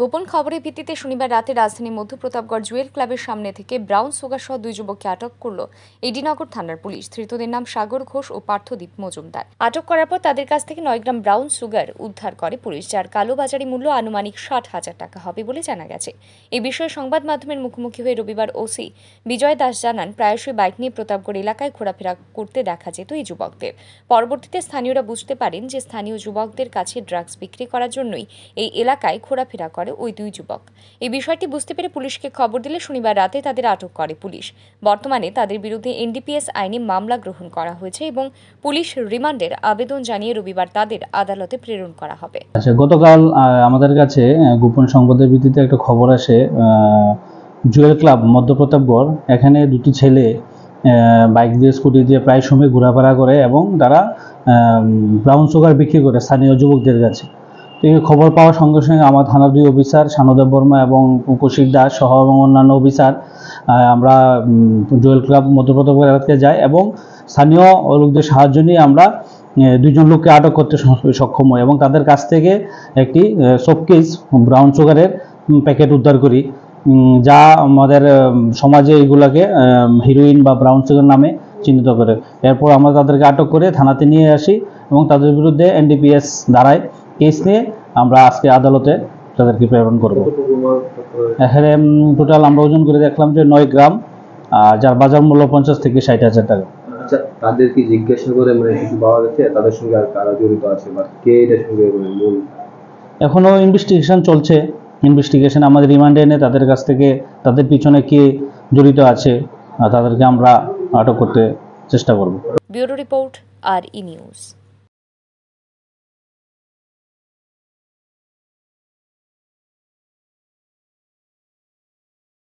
গোপন খবরের ভিত্তিতে শনিবার রাতে রাজধানী মধ্যপ্রতাপগড় জুয়েল ক্লাবের সামনে থেকে ব্রাউন সোগা সহ দুই যুবককে আটক করল এডিনগর থানার পুলিশ ধৃতদের নাম সাগর ঘোষ ও পার্থদীপ মজুমদার আটক করার পর তাদের কাছ থেকে নয় গ্রাম ব্রাউন সুগার উদ্ধার করে পুলিশ যার কালোবাজারি মূল্য আনুমানিক ষাট হাজার টাকা হবে বলে জানা গেছে এ বিষয়ে সংবাদ মাধ্যমের মুখোমুখি হয়ে রবিবার ওসি বিজয় দাস জানান প্রায়শই বাইক নিয়ে প্রতাপগড় এলাকায় ঘোরাফেরা করতে দেখা যেত এই যুবকদের পরবর্তীতে স্থানীয়রা বুঝতে পারেন যে স্থানীয় যুবকদের কাছে ড্রাগস বিক্রি করার জন্যই এই এলাকায় ঘোরাফেরা করে করে ওই দুই যুবক এই বিষয়টি বুঝতে পেরে পুলিশকে খবর দিলে শনিবার রাতে তাদের আটক করে পুলিশ বর্তমানে তাদের বিরুদ্ধে এনডিপিএস আইনে মামলা গ্রহণ করা হয়েছে এবং পুলিশ রিমান্ডের আবেদন জানিয়ে রবিবার তাদের আদালতে প্রেরণ করা হবে আচ্ছা গতকাল আমাদের কাছে গোপন সংবাদের ভিত্তিতে একটা খবর আসে জুয়েল ক্লাব মধ্যপ্রতাপগড় এখানে দুটি ছেলে বাইক দিয়ে স্কুটি দিয়ে প্রায় সময় ঘোরাফেরা করে এবং তারা ব্রাউন সুগার বিক্রি করে স্থানীয় যুবকদের কাছে এই খবর পাওয়ার সঙ্গে সঙ্গে আমার থানার দুই অফিসার সানদেব বর্মা এবং কৌশিক দাস সহ এবং অন্যান্য অফিসার আমরা জুয়েল ক্লাব মধ্যপ্রদেশ এলাকাতে যাই এবং স্থানীয় লোকদের সাহায্য নিয়ে আমরা দুজন লোককে আটক করতে সক্ষম হই এবং তাদের কাছ থেকে একটি সবকেজ ব্রাউন সুগারের প্যাকেট উদ্ধার করি যা আমাদের সমাজে এইগুলাকে হিরোইন বা ব্রাউন সুগার নামে চিহ্নিত করে এরপর আমরা তাদেরকে আটক করে থানাতে নিয়ে আসি এবং তাদের বিরুদ্ধে এনডিপিএস ধারায় কেস নিয়ে আমরা আজকে আদালতে তাদেরকে প্রেরণ করব এখানে টোটাল আমরা ওজন করে দেখলাম যে নয় গ্রাম যার বাজার মূল্য পঞ্চাশ থেকে ষাট হাজার টাকা আচ্ছা, মানে মানে এখনো ইনভেস্টিগেশন চলছে ইনভেস্টিগেশন আমাদের রিমান্ডে এনে তাদের কাছ থেকে তাদের পিছনে কে জড়িত আছে তাদেরকে আমরা আটক করতে চেষ্টা করবো রিপোর্ট আর ই নিউজ